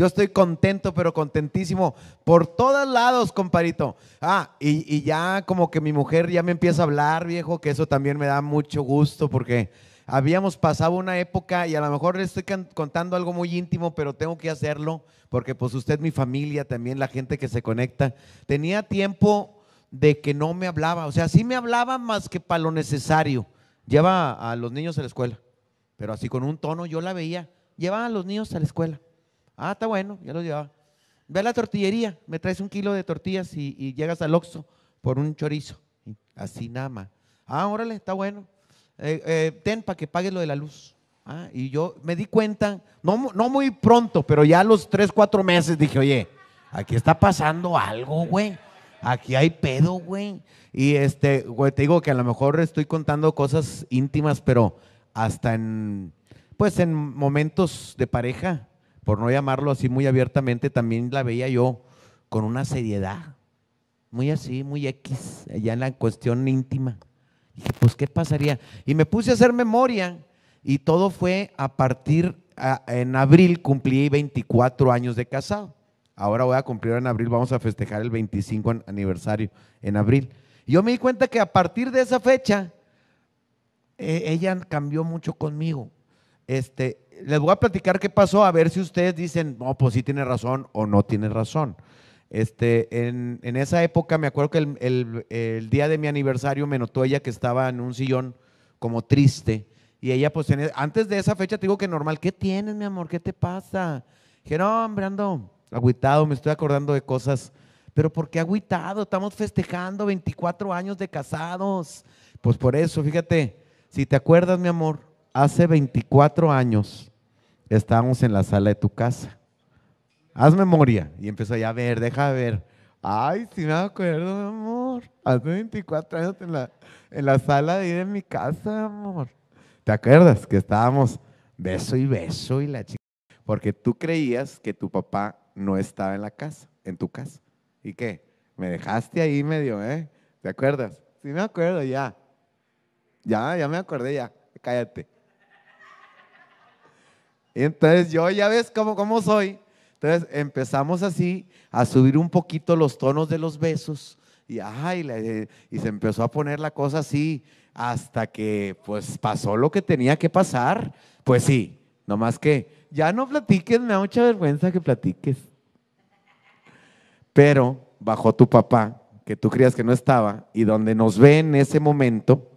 Yo estoy contento, pero contentísimo por todos lados, comparito. Ah, y, y, ya como que mi mujer ya me empieza a hablar, viejo, que eso también me da mucho gusto porque habíamos pasado una época y a lo mejor le estoy contando algo muy íntimo, pero tengo que hacerlo porque pues usted, mi familia, también la gente que se conecta. Tenía tiempo de que no me hablaba, o sea, sí me hablaba más que para lo necesario. Lleva a los niños a la escuela, pero así con un tono yo la veía. Lleva a los niños a la escuela Ah, está bueno, ya lo llevaba. Ve a la tortillería, me traes un kilo de tortillas y, llegas al Oxxo por un chorizo. Así nada más. Ah, órale, está bueno. Eh, eh, ten para que pagues lo de la luz. Ah, y yo me di cuenta, no, no muy pronto, pero ya a los 3, 4 meses dije, oye, aquí está pasando algo, güey. Aquí hay pedo, güey. Y este, güey, te digo que a lo mejor estoy contando cosas íntimas, pero hasta en, pues en momentos de pareja, por no llamarlo así muy abiertamente, también la veía yo con una seriedad, muy así, muy X, ya en la cuestión íntima. Y dije, pues, ¿qué pasaría? Y me puse a hacer memoria y todo fue a partir, en abril cumplí 24 años de casado. Ahora voy a cumplir en abril, vamos a festejar el 25 aniversario en abril. yo me di cuenta que a partir de esa fecha, eh, ella cambió mucho conmigo. Este, les voy a platicar qué pasó, a ver si ustedes dicen, no, pues sí tiene razón o no tiene razón. Este, en, esa época me acuerdo que el, día de mi aniversario me notó ella que estaba en un sillón como triste. Y ella, pues, e, antes de esa fecha te digo que normal, ¿qué tienes, mi amor? ¿Qué te pasa? Dije, no, hombre, ando agüitado, me estoy acordando de cosas. Pero ¿por qué agüitado? Estamos festejando 24 años de casados. Pues por eso, fíjate, si te acuerdas, mi amor, hace 24 años estábamos en la sala de tu casa. Haz memoria. Y empezó ya a ver, deja de ver. Ay, sí me acuerdo, mi amor. Hace 24 años en la, en la sala de de mi casa, amor. ¿Te acuerdas que estábamos beso y beso y la chica? Porque tú creías que tu papá no estaba en la casa, en tu casa. ¿Y qué? Me dejaste ahí medio, ¿eh? ¿Te acuerdas? Sí, me acuerdo ya. Ya, ya me acordé ya. Cállate. Entonces yo ya ves cómo, soy. Entonces empezamos así a subir un poquito los tonos de los besos y, eh, y se empezó a poner la cosa así hasta que pues pasó lo que tenía que pasar. Pues sí, nomás que ya no platiques, me da mucha vergüenza que platiques. Pero bajó tu papá, que tú creías que no estaba, y donde nos ve en ese momento,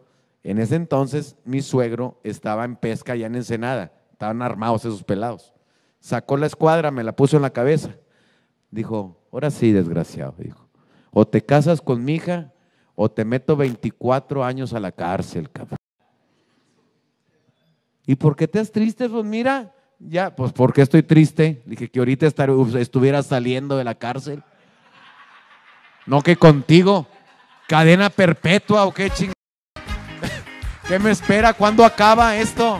en ese entonces mi suegro estaba en pesca allá en Ensenada. Estaban armados esos pelados. Sacó la escuadra, me la puso en la cabeza. Dijo, ahora sí, desgraciado, dijo. O te casas con mi hija o te meto 24 años a la cárcel, cabrón. ¿Y por qué te has triste? Pues mira, ya, pues porque estoy triste. Dije que ahorita estar, estuviera saliendo de la cárcel. No que contigo. Cadena perpetua o qué chingada. ¿Qué me espera? ¿Cuándo acaba esto?